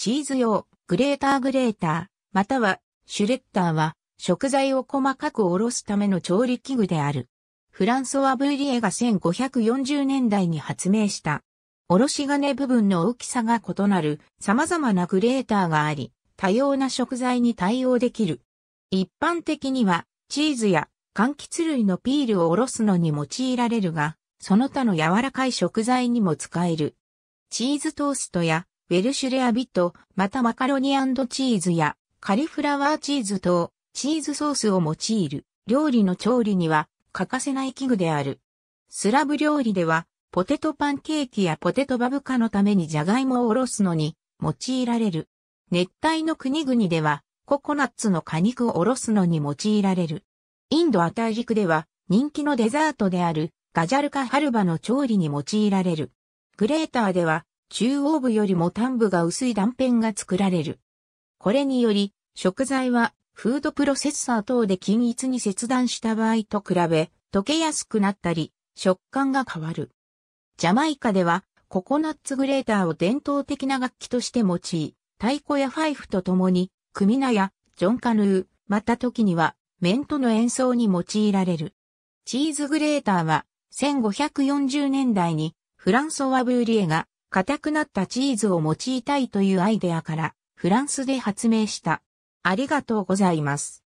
チーズ用、グレーターグレーター、または、シュレッダーは、食材を細かくおろすための調理器具である。フランソワ・ブーリエが1540年代に発明した。おろし金部分の大きさが異なる様々なグレーターがあり、多様な食材に対応できる。一般的には、チーズや柑橘類のピールをおろすのに用いられるが、その他の柔らかい食材にも使える。チーズトーストやウェルシュレアビット、またマカロニチーズやカリフラワーチーズ等、チーズソースを用いる料理の調理には欠かせない器具である。スラブ料理では、ポテトパンケーキやポテトバブカのためにジャガイモをおろすのに用いられる。熱帯の国々では、ココナッツの果肉をおろすのに用いられる。インドアタジ陸では、人気のデザートであるガジャルカハルバの調理に用いられる。グレーターでは、中央部よりも端部が薄い断片が作られる。これにより、食材はフードプロセッサー等で均一に切断した場合と比べ、溶けやすくなったり、食感が変わる。ジャマイカでは、ココナッツグレーターを伝統的な楽器として用い、太鼓やファイフと共に、クミナやジョンカヌー、また時には、メントの演奏に用いられる。チーズグレーターは、1540年代に、フランソワ・ブーリエが、硬くなったチーズを用いたいというアイデアからフランスで発明した。ありがとうございます。